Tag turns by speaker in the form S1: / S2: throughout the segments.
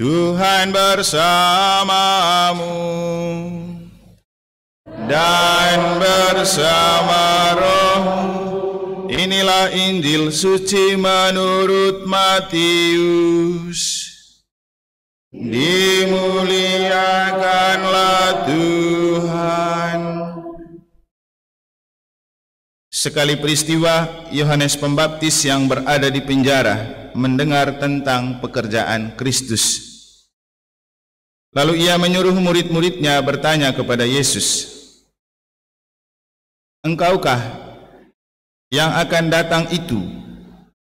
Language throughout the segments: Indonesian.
S1: Tuhan bersamamu dan bersama rohmu. Inilah Injil suci menurut Matius. Dimuliakanlah Tuhan. Sekali peristiwa Yohanes Pembaptis yang berada di penjara mendengar tentang pekerjaan Kristus Lalu ia menyuruh murid-muridnya bertanya kepada Yesus, Engkaukah yang akan datang itu?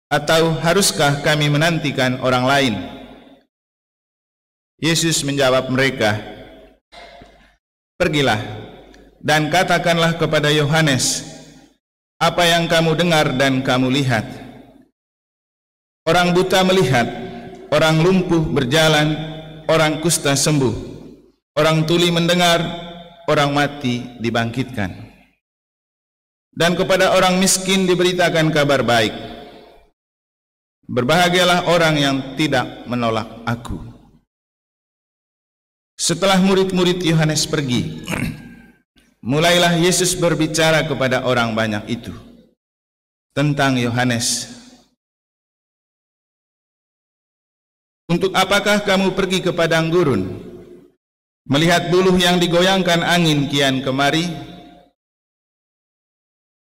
S1: Atau haruskah kami menantikan orang lain? Yesus menjawab mereka, Pergilah dan katakanlah kepada Yohanes, apa yang kamu dengar dan kamu lihat. Orang buta melihat, orang lumpuh berjalan, orang kusta sembuh, orang tuli mendengar, orang mati dibangkitkan. Dan kepada orang miskin diberitakan kabar baik. Berbahagialah orang yang tidak menolak aku. Setelah murid-murid Yohanes -murid pergi, mulailah Yesus berbicara kepada orang banyak itu
S2: tentang Yohanes
S1: Untuk apakah kamu pergi ke padang gurun? Melihat buluh yang digoyangkan angin kian kemari?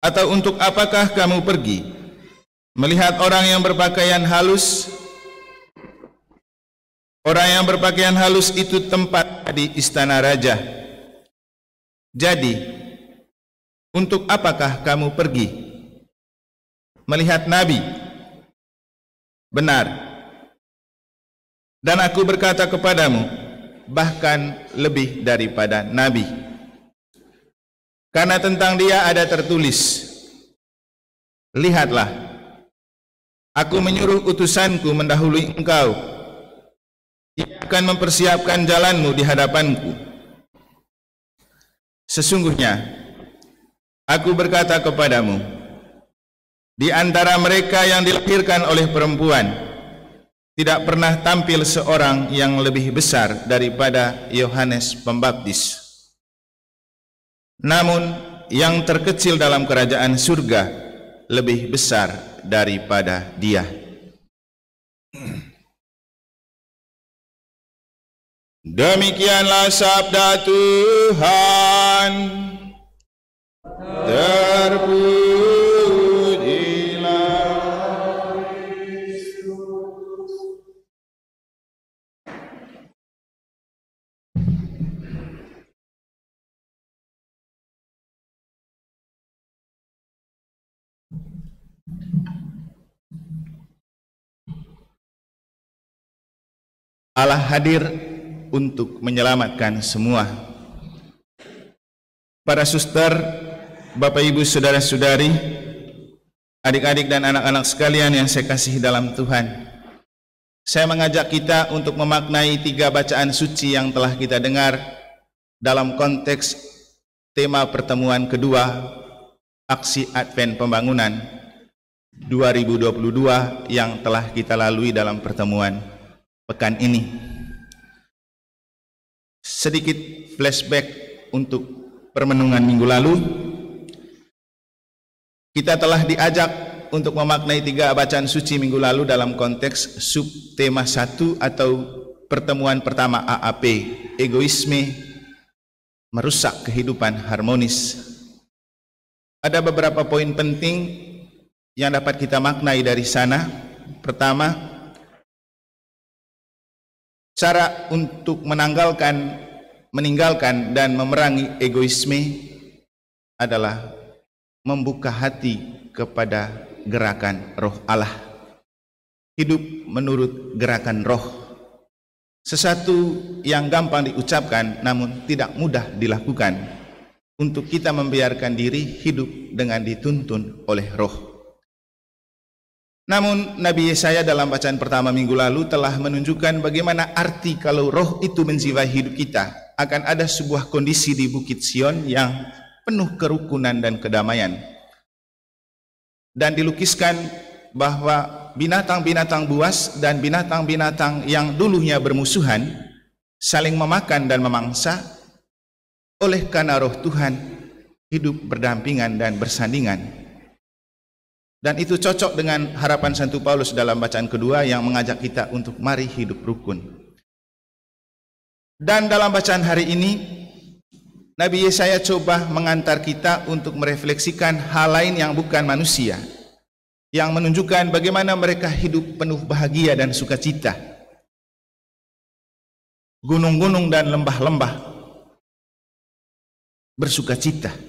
S1: Atau untuk apakah kamu pergi? Melihat orang yang berpakaian halus? Orang yang berpakaian halus itu tempat di istana raja. Jadi, untuk apakah kamu pergi? Melihat nabi? Benar. Dan aku berkata kepadamu, bahkan lebih daripada nabi. Karena tentang dia ada tertulis, Lihatlah, aku menyuruh utusanku mendahului engkau. Ia akan mempersiapkan jalanmu di hadapanku. Sesungguhnya, aku berkata kepadamu, di antara mereka yang dilahirkan oleh perempuan, tidak pernah tampil seorang yang lebih besar daripada Yohanes Pembaptis. Namun yang terkecil dalam kerajaan surga lebih besar daripada dia.
S2: Demikianlah sabda Tuhan.
S1: Terpuji Allah hadir untuk menyelamatkan semua. Para suster, Bapak Ibu, saudara-saudari, adik-adik dan anak-anak sekalian yang saya kasih dalam Tuhan. Saya mengajak kita untuk memaknai tiga bacaan suci yang telah kita dengar dalam konteks tema pertemuan kedua aksi Advent Pembangunan 2022 yang telah kita lalui dalam pertemuan pekan ini. Sedikit flashback untuk permenungan minggu lalu. Kita telah diajak untuk memaknai tiga bacaan suci minggu lalu dalam konteks subtema satu atau pertemuan pertama AAP, egoisme merusak kehidupan harmonis. Ada beberapa poin penting yang dapat kita maknai dari sana. Pertama, cara untuk menanggalkan meninggalkan dan memerangi egoisme adalah membuka hati kepada gerakan roh Allah. Hidup menurut gerakan roh. Sesuatu yang gampang diucapkan namun tidak mudah dilakukan. Untuk kita membiarkan diri hidup dengan dituntun oleh roh. Namun Nabi Yesaya dalam bacaan pertama minggu lalu telah menunjukkan bagaimana arti kalau roh itu menjiwai hidup kita. Akan ada sebuah kondisi di Bukit Sion yang penuh kerukunan dan kedamaian. Dan dilukiskan bahwa binatang-binatang buas dan binatang-binatang yang dulunya bermusuhan saling memakan dan memangsa oleh karena roh Tuhan hidup berdampingan dan bersandingan dan itu cocok dengan harapan Santo Paulus dalam bacaan kedua yang mengajak kita untuk mari hidup rukun. Dan dalam bacaan hari ini, Nabi Yesaya coba mengantar kita untuk merefleksikan hal lain yang bukan manusia, yang menunjukkan bagaimana mereka hidup penuh bahagia dan sukacita. Gunung-gunung dan lembah-lembah bersukacita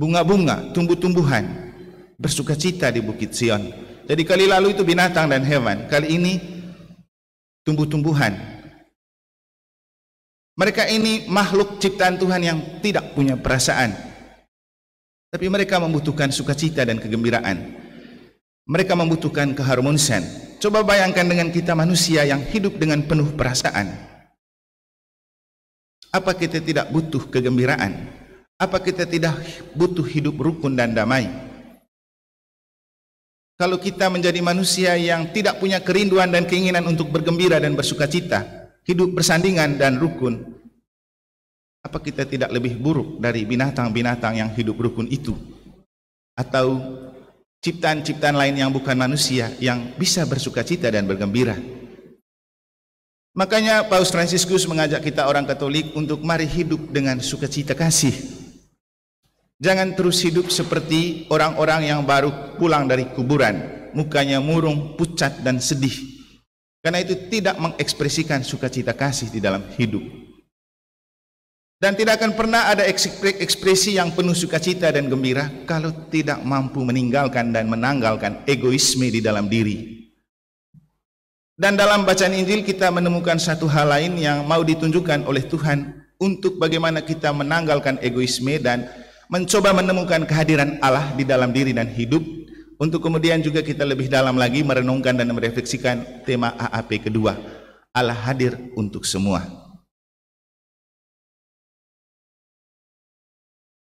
S1: bunga-bunga, tumbuh-tumbuhan bersuka cita di Bukit Sion. Jadi kali lalu itu binatang dan hewan, kali ini tumbuh-tumbuhan. Mereka ini makhluk ciptaan Tuhan yang tidak punya perasaan. Tapi mereka membutuhkan sukacita dan kegembiraan. Mereka membutuhkan keharmonisan. Coba bayangkan dengan kita manusia yang hidup dengan penuh perasaan. Apa kita tidak butuh kegembiraan? Apa kita tidak butuh hidup rukun dan damai? Kalau kita menjadi manusia yang tidak punya kerinduan dan keinginan untuk bergembira dan bersuka cita, hidup bersandingan dan rukun, apa kita tidak lebih buruk dari binatang-binatang yang hidup rukun itu? Atau ciptaan-ciptaan lain yang bukan manusia yang bisa bersuka cita dan bergembira? Makanya Paus Fransiskus mengajak kita orang Katolik untuk mari hidup dengan sukacita kasih Jangan terus hidup seperti orang-orang yang baru pulang dari kuburan, mukanya murung, pucat dan sedih. Karena itu tidak mengekspresikan sukacita kasih di dalam hidup. Dan tidak akan pernah ada ekspresi yang penuh sukacita dan gembira kalau tidak mampu meninggalkan dan menanggalkan egoisme di dalam diri. Dan dalam bacaan Injil kita menemukan satu hal lain yang mau ditunjukkan oleh Tuhan untuk bagaimana kita menanggalkan egoisme dan mencoba menemukan kehadiran Allah di dalam diri dan hidup untuk kemudian juga kita lebih dalam lagi merenungkan dan merefleksikan tema AAP kedua Allah hadir untuk semua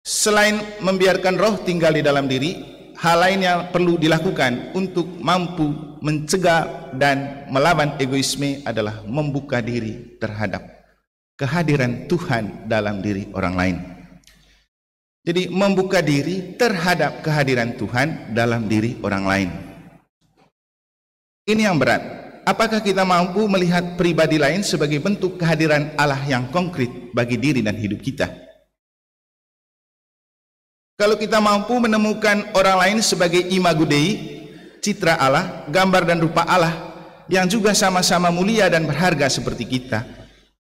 S1: selain membiarkan roh tinggal di dalam diri hal lain yang perlu dilakukan untuk mampu mencegah dan melawan egoisme adalah membuka diri terhadap kehadiran Tuhan dalam diri orang lain. Jadi membuka diri terhadap kehadiran Tuhan dalam diri orang lain. Ini yang berat. Apakah kita mampu melihat pribadi lain sebagai bentuk kehadiran Allah yang konkret bagi diri dan hidup kita? Kalau kita mampu menemukan orang lain sebagai imago Dei, citra Allah, gambar dan rupa Allah yang juga sama-sama mulia dan berharga seperti kita,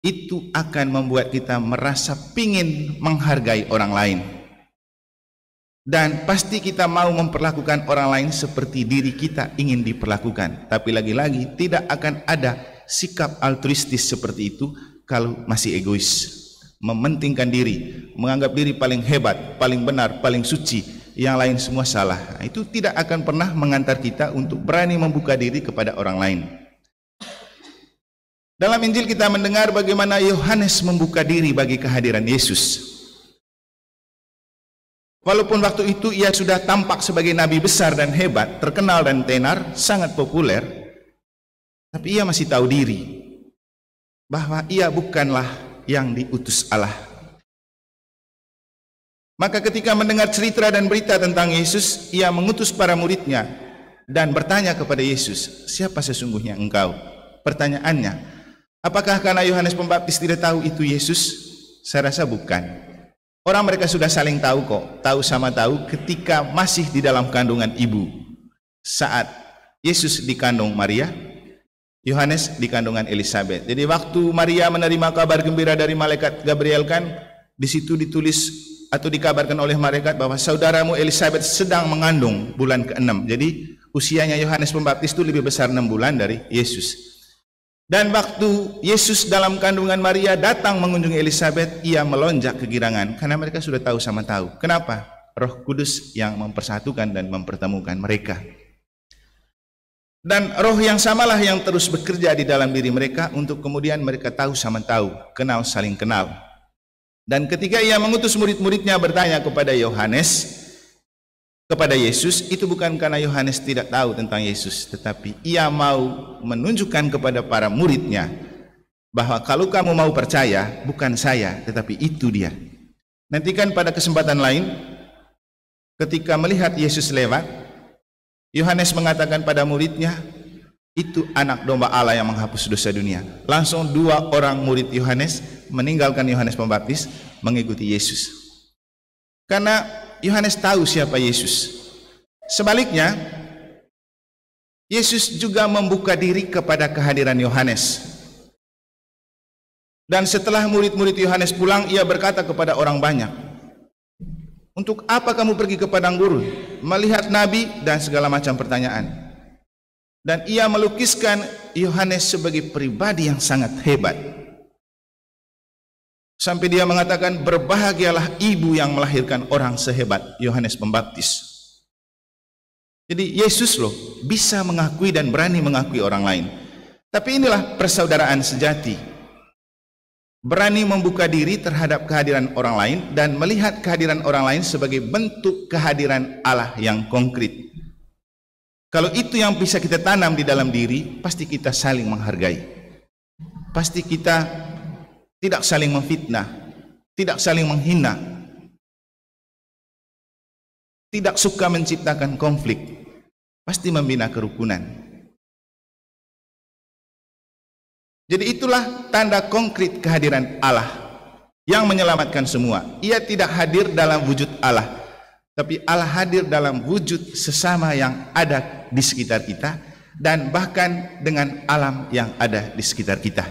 S1: itu akan membuat kita merasa pingin menghargai orang lain dan pasti kita mau memperlakukan orang lain seperti diri kita ingin diperlakukan tapi lagi-lagi tidak akan ada sikap altruistis seperti itu kalau masih egois mementingkan diri menganggap diri paling hebat paling benar paling suci yang lain semua salah nah, itu tidak akan pernah mengantar kita untuk berani membuka diri kepada orang lain dalam Injil kita mendengar bagaimana Yohanes membuka diri bagi kehadiran Yesus Walaupun waktu itu ia sudah tampak sebagai nabi besar dan hebat, terkenal dan tenar, sangat populer, tapi ia masih tahu diri bahwa ia bukanlah yang diutus Allah. Maka ketika mendengar cerita dan berita tentang Yesus, ia mengutus para muridnya dan bertanya kepada Yesus, "Siapa sesungguhnya engkau?" Pertanyaannya, apakah karena Yohanes Pembaptis tidak tahu itu Yesus? Saya rasa bukan. Orang mereka sudah saling tahu kok, tahu sama tahu ketika masih di dalam kandungan ibu. Saat Yesus dikandung Maria, Yohanes di kandungan Elizabeth. Jadi waktu Maria menerima kabar gembira dari malaikat Gabriel kan, di situ ditulis atau dikabarkan oleh malaikat bahwa saudaramu Elizabeth sedang mengandung bulan ke-6. Jadi usianya Yohanes Pembaptis itu lebih besar 6 bulan dari Yesus. Dan waktu Yesus dalam kandungan Maria datang mengunjungi Elizabeth, ia melonjak kegirangan karena mereka sudah tahu sama tahu. Kenapa? Roh Kudus yang mempersatukan dan mempertemukan mereka. Dan roh yang samalah yang terus bekerja di dalam diri mereka untuk kemudian mereka tahu sama tahu, kenal saling kenal. Dan ketika ia mengutus murid-muridnya bertanya kepada Yohanes, kepada Yesus itu bukan karena Yohanes tidak tahu tentang Yesus, tetapi ia mau menunjukkan kepada para muridnya bahwa kalau kamu mau percaya, bukan saya, tetapi itu dia. Nantikan pada kesempatan lain, ketika melihat Yesus lewat, Yohanes mengatakan pada muridnya, itu anak domba Allah yang menghapus dosa dunia. Langsung dua orang murid Yohanes meninggalkan Yohanes Pembaptis mengikuti Yesus. Karena Yohanes tahu siapa Yesus. Sebaliknya, Yesus juga membuka diri kepada kehadiran Yohanes. Dan setelah murid-murid Yohanes -murid pulang, ia berkata kepada orang banyak, "Untuk apa kamu pergi ke padang gurun, melihat nabi dan segala macam pertanyaan?" Dan ia melukiskan Yohanes sebagai pribadi yang sangat hebat. Sampai dia mengatakan berbahagialah ibu yang melahirkan orang sehebat Yohanes Pembaptis. Jadi Yesus loh bisa mengakui dan berani mengakui orang lain. Tapi inilah persaudaraan sejati. Berani membuka diri terhadap kehadiran orang lain dan melihat kehadiran orang lain sebagai bentuk kehadiran Allah yang konkret. Kalau itu yang bisa kita tanam di dalam diri, pasti kita saling menghargai. Pasti kita tidak saling memfitnah, tidak saling menghina, tidak suka menciptakan konflik, pasti membina kerukunan. Jadi itulah tanda konkret kehadiran Allah yang menyelamatkan semua. Ia tidak hadir dalam wujud Allah, tapi Allah hadir dalam wujud sesama yang ada di sekitar kita dan bahkan dengan alam yang ada di sekitar kita.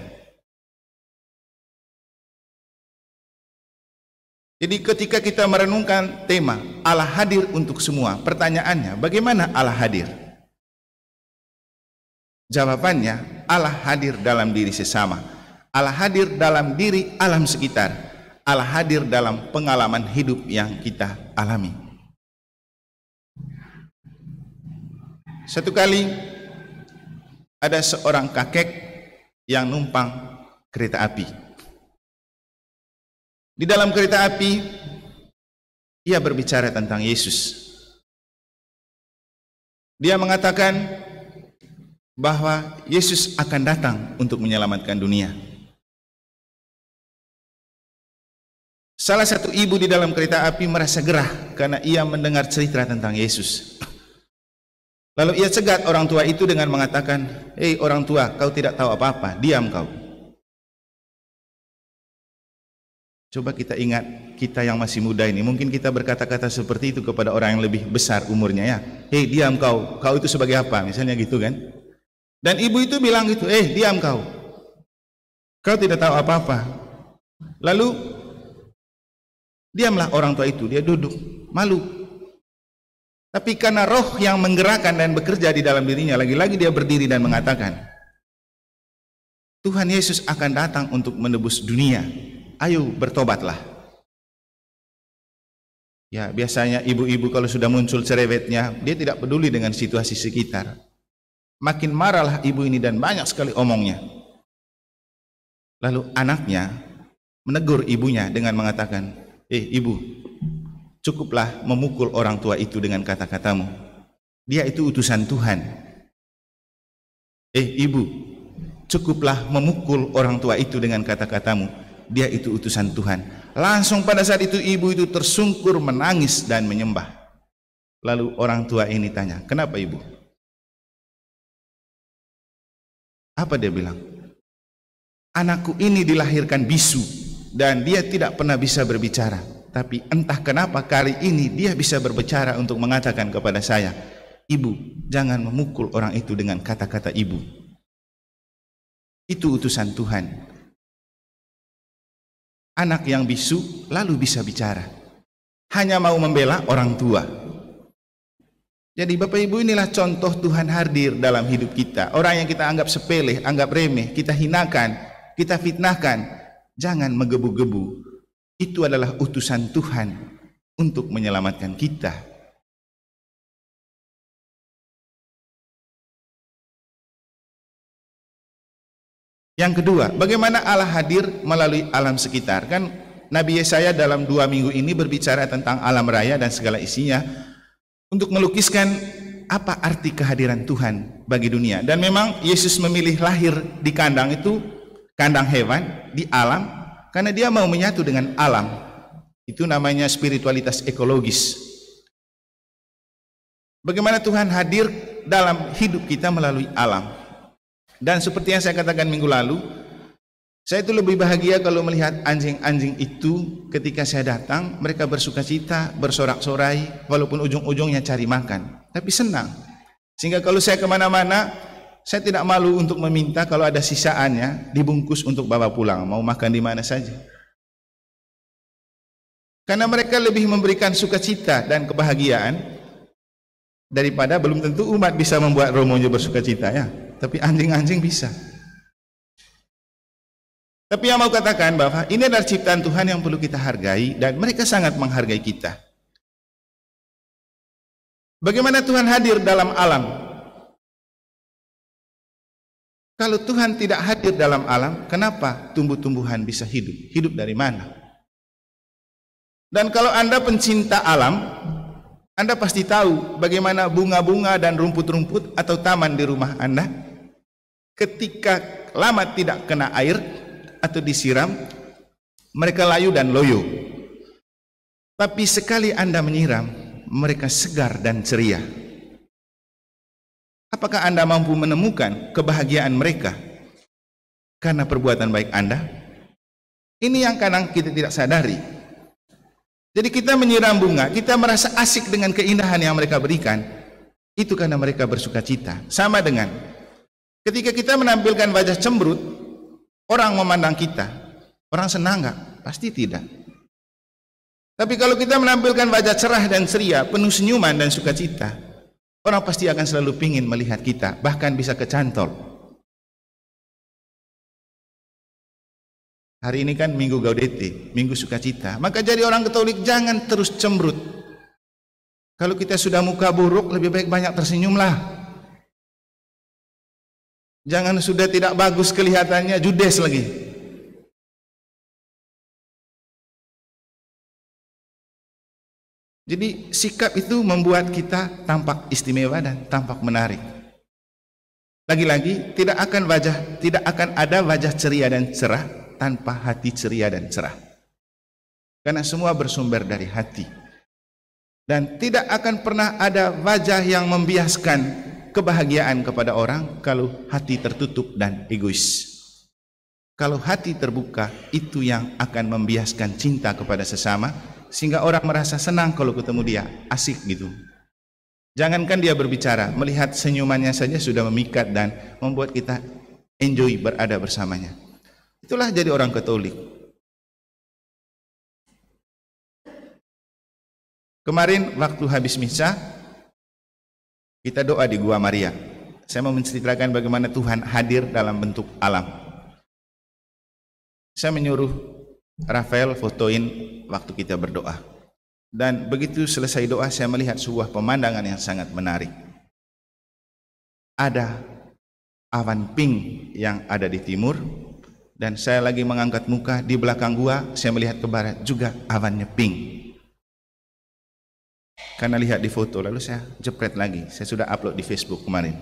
S1: Jadi ketika kita merenungkan tema Allah hadir untuk semua, pertanyaannya bagaimana Allah hadir? Jawabannya Allah hadir dalam diri sesama. Allah hadir dalam diri alam sekitar. Allah hadir dalam pengalaman hidup yang kita alami. Satu kali ada seorang kakek yang numpang kereta api. Di dalam kereta api, ia berbicara tentang Yesus.
S2: Dia mengatakan bahwa Yesus
S1: akan datang untuk menyelamatkan dunia. Salah satu ibu di dalam kereta api merasa gerah karena ia mendengar cerita tentang Yesus. Lalu ia cegat orang tua itu dengan mengatakan, "Hei orang tua, kau tidak tahu apa-apa, diam kau." Coba kita ingat kita yang masih muda ini, mungkin kita berkata-kata seperti itu kepada orang yang lebih besar umurnya ya. Hei diam kau, kau itu sebagai apa? Misalnya gitu kan. Dan ibu itu bilang gitu, eh diam kau. Kau tidak tahu apa-apa. Lalu diamlah orang tua itu, dia duduk, malu. Tapi karena roh yang menggerakkan dan bekerja di dalam dirinya, lagi-lagi dia berdiri dan mengatakan, Tuhan Yesus akan datang untuk menebus dunia ayo bertobatlah. Ya, biasanya ibu-ibu kalau sudah muncul cerewetnya, dia tidak peduli dengan situasi sekitar. Makin marahlah ibu ini dan banyak sekali omongnya. Lalu anaknya menegur ibunya dengan mengatakan, "Eh, ibu, cukuplah memukul orang tua itu dengan kata-katamu. Dia itu utusan Tuhan." "Eh, ibu, cukuplah memukul orang tua itu dengan kata-katamu dia itu utusan Tuhan. Langsung pada saat itu ibu itu tersungkur menangis dan menyembah. Lalu orang tua ini tanya, "Kenapa ibu?" Apa dia bilang? Anakku ini dilahirkan bisu dan dia tidak pernah bisa berbicara. Tapi entah kenapa kali ini dia bisa berbicara untuk mengatakan kepada saya, "Ibu, jangan memukul orang itu dengan kata-kata ibu."
S2: Itu utusan Tuhan Anak yang
S1: bisu lalu bisa bicara. Hanya mau membela orang tua. Jadi Bapak Ibu inilah contoh Tuhan hadir dalam hidup kita. Orang yang kita anggap sepele, anggap remeh, kita hinakan, kita fitnahkan. Jangan menggebu-gebu. Itu adalah utusan Tuhan untuk menyelamatkan kita Yang kedua, bagaimana Allah hadir melalui alam sekitar? Kan Nabi Yesaya dalam dua minggu ini berbicara tentang alam raya dan segala isinya untuk melukiskan apa arti kehadiran Tuhan bagi dunia. Dan memang Yesus memilih lahir di kandang itu, kandang hewan, di alam, karena dia mau menyatu dengan alam. Itu namanya spiritualitas ekologis. Bagaimana Tuhan hadir dalam hidup kita melalui alam. Dan seperti yang saya katakan minggu lalu, saya itu lebih bahagia kalau melihat anjing-anjing itu ketika saya datang, mereka bersuka cita, bersorak-sorai, walaupun ujung-ujungnya cari makan. Tapi senang. Sehingga kalau saya kemana-mana, saya tidak malu untuk meminta kalau ada sisaannya, dibungkus untuk bawa pulang, mau makan di mana saja. Karena mereka lebih memberikan sukacita dan kebahagiaan daripada belum tentu umat bisa membuat romonya bersukacita ya tapi anjing-anjing bisa. Tapi yang mau katakan bahwa ini adalah ciptaan Tuhan yang
S2: perlu kita hargai dan mereka sangat menghargai kita.
S1: Bagaimana Tuhan hadir dalam alam? Kalau Tuhan tidak hadir dalam alam, kenapa tumbuh-tumbuhan bisa hidup? Hidup dari mana? Dan kalau Anda pencinta alam, Anda pasti tahu bagaimana bunga-bunga dan rumput-rumput atau taman di rumah Anda ketika lama tidak kena air atau disiram mereka layu dan loyo tapi sekali anda menyiram mereka segar dan ceria apakah anda mampu menemukan kebahagiaan mereka karena perbuatan baik anda ini yang kadang kita tidak sadari jadi kita menyiram bunga kita merasa asik dengan keindahan yang mereka berikan itu karena mereka bersuka cita sama dengan Ketika kita menampilkan wajah cemberut, orang memandang kita. Orang senang nggak? Pasti tidak. Tapi kalau kita menampilkan wajah cerah dan ceria, penuh senyuman dan sukacita, orang pasti akan selalu pingin melihat kita, bahkan bisa kecantol.
S2: Hari ini kan Minggu Gaudete, Minggu Sukacita.
S1: Maka jadi orang Katolik jangan terus cemberut. Kalau kita sudah muka buruk, lebih baik banyak tersenyumlah. Jangan sudah
S2: tidak bagus kelihatannya judes lagi. Jadi sikap itu membuat kita
S1: tampak istimewa dan tampak menarik. Lagi-lagi tidak akan wajah tidak akan ada wajah ceria dan cerah tanpa hati ceria dan cerah. Karena semua bersumber dari hati. Dan tidak akan pernah ada wajah yang membiaskan kebahagiaan kepada orang kalau hati tertutup dan egois. Kalau hati terbuka, itu yang akan membiaskan cinta kepada sesama, sehingga orang merasa senang kalau ketemu dia, asik gitu. Jangankan dia berbicara, melihat senyumannya saja sudah memikat dan membuat kita enjoy berada bersamanya. Itulah jadi orang Katolik. Kemarin waktu habis misa, kita doa di Gua Maria. Saya mau menceritakan bagaimana Tuhan hadir dalam bentuk alam. Saya menyuruh Rafael fotoin waktu kita berdoa. Dan begitu selesai doa, saya melihat sebuah pemandangan yang sangat menarik. Ada awan pink yang ada di timur, dan saya lagi mengangkat muka di belakang gua, saya melihat ke barat juga awannya pink karena lihat di foto lalu saya jepret lagi saya sudah upload di Facebook kemarin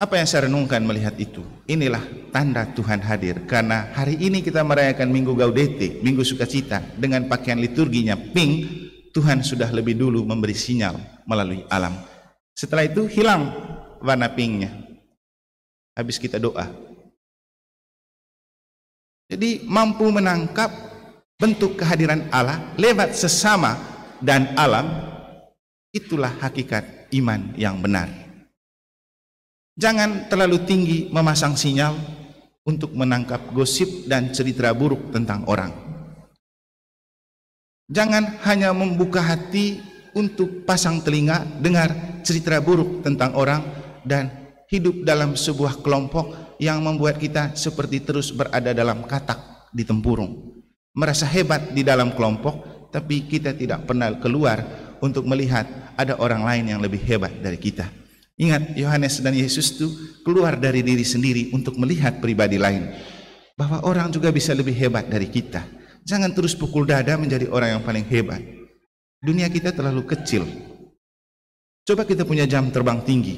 S1: apa yang saya renungkan melihat itu inilah tanda Tuhan hadir karena hari ini kita merayakan Minggu Gaudete Minggu Sukacita dengan pakaian liturginya pink Tuhan sudah lebih dulu memberi sinyal melalui alam setelah itu hilang warna pinknya habis kita doa jadi mampu menangkap bentuk kehadiran Allah lewat sesama dan alam itulah hakikat iman yang benar. Jangan terlalu tinggi memasang sinyal untuk menangkap gosip dan cerita buruk tentang orang. Jangan hanya membuka hati untuk pasang telinga dengar cerita buruk tentang orang dan hidup dalam sebuah kelompok yang membuat kita seperti terus berada dalam katak di tempurung. Merasa hebat di dalam kelompok tapi kita tidak pernah keluar untuk melihat ada orang lain yang lebih hebat dari kita. Ingat, Yohanes dan Yesus itu keluar dari diri sendiri untuk melihat pribadi lain. Bahwa orang juga bisa lebih hebat dari kita. Jangan terus pukul dada menjadi orang yang paling hebat. Dunia kita terlalu kecil. Coba kita punya jam terbang tinggi.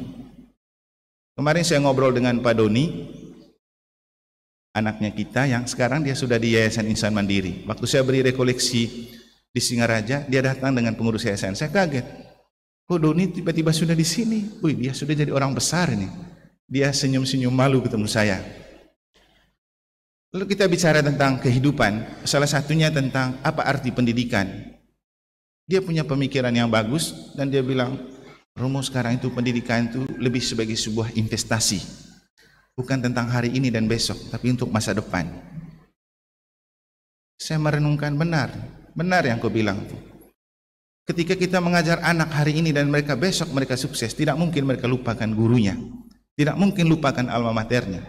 S1: Kemarin saya ngobrol dengan Pak Doni, anaknya kita yang sekarang dia sudah di Yayasan Insan Mandiri. Waktu saya beri rekoleksi di Singaraja, dia datang dengan pengurus yayasan. Saya kaget. Kok Doni tiba-tiba sudah di sini? Wih, dia sudah jadi orang besar ini. Dia senyum-senyum malu ketemu saya. Lalu kita bicara tentang kehidupan, salah satunya tentang apa arti pendidikan. Dia punya pemikiran yang bagus dan dia bilang, Romo sekarang itu pendidikan itu lebih sebagai sebuah investasi. Bukan tentang hari ini dan besok, tapi untuk masa depan. Saya merenungkan benar, Benar yang kau bilang itu. Ketika kita mengajar anak hari ini dan mereka besok mereka sukses, tidak mungkin mereka lupakan gurunya. Tidak mungkin lupakan alma maternya.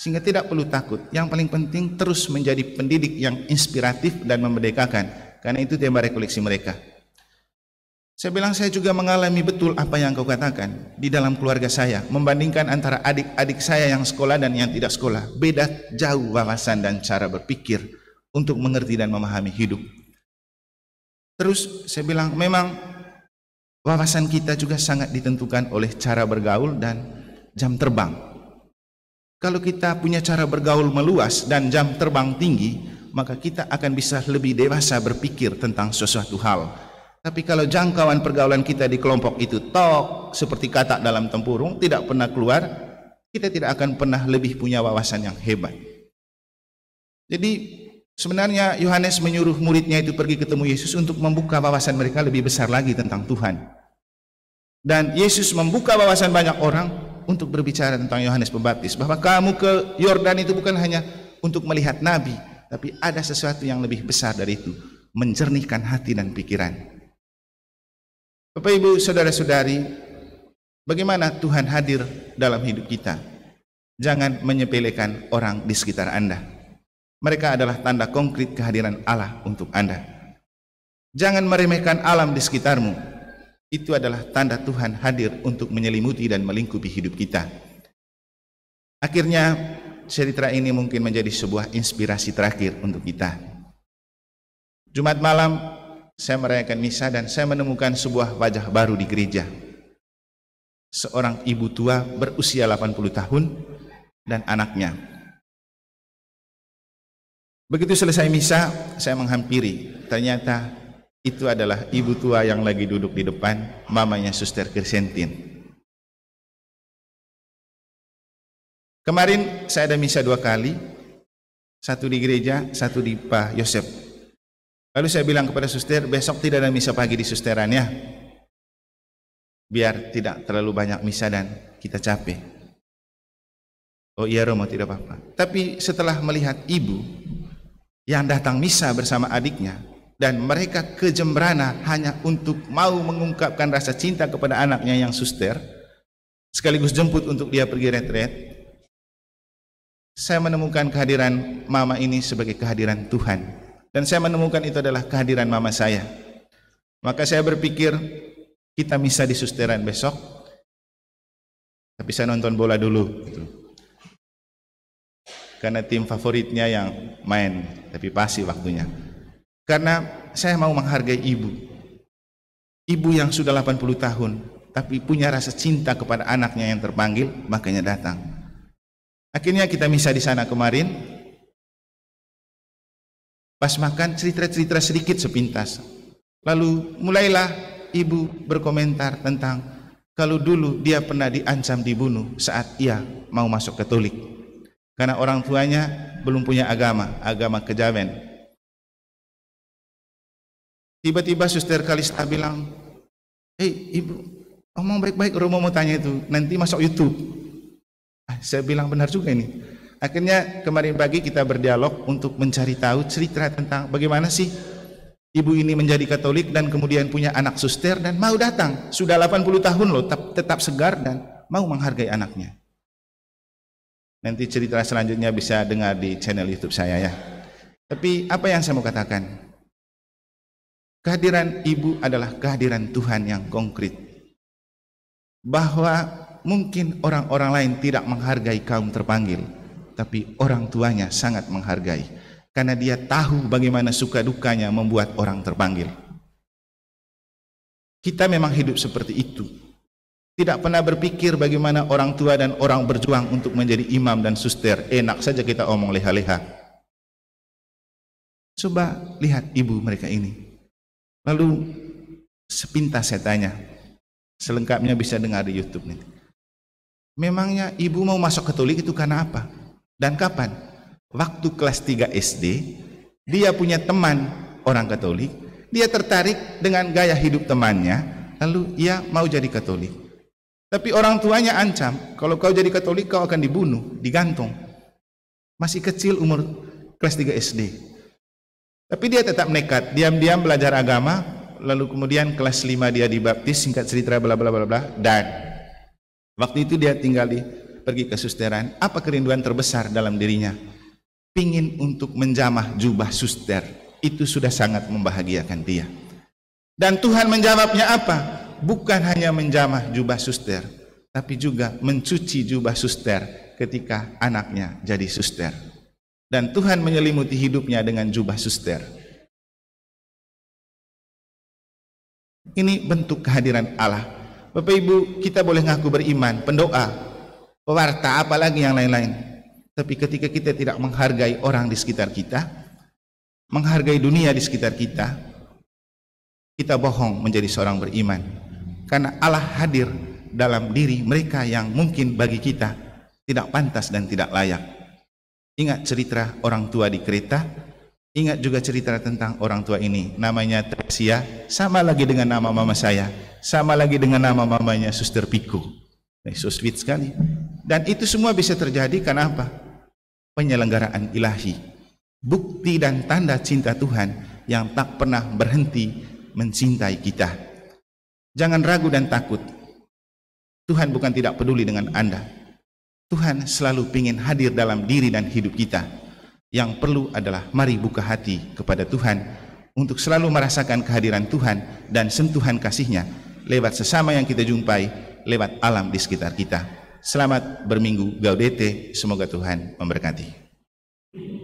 S1: Sehingga tidak perlu takut. Yang paling penting terus menjadi pendidik yang inspiratif dan memerdekakan. Karena itu tema rekoleksi mereka. Saya bilang saya juga mengalami betul apa yang kau katakan di dalam keluarga saya. Membandingkan antara adik-adik saya yang sekolah dan yang tidak sekolah. Beda jauh wawasan dan cara berpikir untuk mengerti dan memahami hidup. Terus saya bilang memang wawasan kita juga sangat ditentukan oleh cara bergaul dan jam terbang. Kalau kita punya cara bergaul meluas dan jam terbang tinggi, maka kita akan bisa lebih dewasa berpikir tentang sesuatu hal. Tapi kalau jangkauan pergaulan kita di kelompok itu tok seperti katak dalam tempurung tidak pernah keluar, kita tidak akan pernah lebih punya wawasan yang hebat. Jadi Sebenarnya Yohanes menyuruh muridnya itu pergi ketemu Yesus untuk membuka wawasan mereka lebih besar lagi tentang Tuhan. Dan Yesus membuka wawasan banyak orang untuk berbicara tentang Yohanes Pembaptis. Bahwa kamu ke Yordan itu bukan hanya untuk melihat Nabi, tapi ada sesuatu yang lebih besar dari itu. Menjernihkan hati dan pikiran. Bapak ibu saudara-saudari, bagaimana Tuhan hadir dalam hidup kita? Jangan menyepelekan orang di sekitar Anda. Mereka adalah tanda konkret kehadiran Allah untuk Anda. Jangan meremehkan alam di sekitarmu. Itu adalah tanda Tuhan hadir untuk menyelimuti dan melingkupi hidup kita. Akhirnya, cerita ini mungkin menjadi sebuah inspirasi terakhir untuk kita. Jumat malam, saya merayakan misa dan saya menemukan sebuah wajah baru di gereja. Seorang ibu tua berusia 80 tahun dan anaknya Begitu selesai misa, saya menghampiri. Ternyata itu adalah ibu tua yang lagi duduk di depan, mamanya Suster Kersentin. Kemarin saya ada misa dua kali, satu di gereja, satu di Pak Yosef. Lalu saya bilang kepada suster, besok tidak ada misa pagi di susterannya Biar tidak terlalu banyak misa dan kita capek. Oh iya Romo tidak apa-apa. Tapi setelah melihat ibu yang datang misa bersama adiknya dan mereka kejembrana hanya untuk mau mengungkapkan rasa cinta kepada anaknya yang suster sekaligus jemput untuk dia pergi retret saya menemukan kehadiran mama ini sebagai kehadiran Tuhan dan saya menemukan itu adalah kehadiran mama saya maka saya berpikir kita misa di susteran besok tapi saya nonton bola dulu gitu karena tim favoritnya yang main tapi pasti waktunya karena saya mau menghargai ibu ibu yang sudah 80 tahun tapi punya rasa cinta kepada anaknya yang terpanggil makanya datang akhirnya kita bisa di sana kemarin pas makan cerita-cerita sedikit sepintas lalu mulailah ibu berkomentar tentang kalau dulu dia pernah diancam dibunuh saat ia mau masuk Katolik karena orang tuanya belum punya agama, agama kejawen. Tiba-tiba suster Kalista bilang, "Hei, Ibu, omong baik-baik Romo mau tanya itu, nanti masuk YouTube." Ah, saya bilang benar juga ini. Akhirnya kemarin pagi kita berdialog untuk mencari tahu cerita tentang bagaimana sih ibu ini menjadi Katolik dan kemudian punya anak suster dan mau datang. Sudah 80 tahun loh, tetap segar dan mau menghargai anaknya. Nanti cerita selanjutnya bisa dengar di channel YouTube saya ya. Tapi apa yang saya mau katakan? Kehadiran ibu adalah kehadiran Tuhan yang konkret. Bahwa mungkin orang-orang lain tidak menghargai kaum terpanggil, tapi orang tuanya sangat menghargai karena dia tahu bagaimana suka dukanya membuat orang terpanggil. Kita memang hidup seperti itu. Tidak pernah berpikir bagaimana orang tua dan orang berjuang untuk menjadi imam dan suster. Enak saja kita omong leha-leha. Coba lihat ibu mereka ini. Lalu sepintas saya tanya. Selengkapnya bisa dengar di YouTube nih. Memangnya ibu mau masuk Katolik itu karena apa? Dan kapan? Waktu kelas 3 SD, dia punya teman orang Katolik, dia tertarik dengan gaya hidup temannya, lalu ia mau jadi Katolik. Tapi orang tuanya ancam, kalau kau jadi Katolik kau akan dibunuh, digantung. Masih kecil umur kelas 3 SD. Tapi dia tetap nekat, diam-diam belajar agama, lalu kemudian kelas 5 dia dibaptis, singkat cerita bla bla bla bla dan waktu itu dia tinggal di pergi ke susteran. Apa kerinduan terbesar dalam dirinya? Pingin untuk menjamah jubah suster. Itu sudah sangat membahagiakan dia. Dan Tuhan menjawabnya apa? bukan hanya menjamah jubah suster, tapi juga mencuci jubah suster ketika anaknya jadi suster. Dan Tuhan menyelimuti hidupnya dengan
S2: jubah suster. Ini bentuk
S1: kehadiran Allah. Bapak Ibu, kita boleh ngaku beriman, pendoa, pewarta, apalagi yang lain-lain. Tapi ketika kita tidak menghargai orang di sekitar kita, menghargai dunia di sekitar kita, kita bohong menjadi seorang beriman karena Allah hadir dalam diri mereka yang mungkin bagi kita tidak pantas dan tidak layak. Ingat cerita orang tua di kereta, ingat juga cerita tentang orang tua ini. Namanya Tresia, sama lagi dengan nama mama saya, sama lagi dengan nama mamanya Suster Piku. Nah, so sweet sekali. Dan itu semua bisa terjadi karena apa? Penyelenggaraan ilahi. Bukti dan tanda cinta Tuhan yang tak pernah berhenti mencintai kita. Jangan ragu dan takut. Tuhan bukan tidak peduli dengan Anda. Tuhan selalu ingin hadir dalam diri dan hidup kita. Yang perlu adalah mari buka hati kepada Tuhan untuk selalu merasakan kehadiran Tuhan dan sentuhan kasihnya lewat sesama yang kita jumpai, lewat alam di sekitar kita. Selamat berminggu Gaudete, semoga Tuhan memberkati.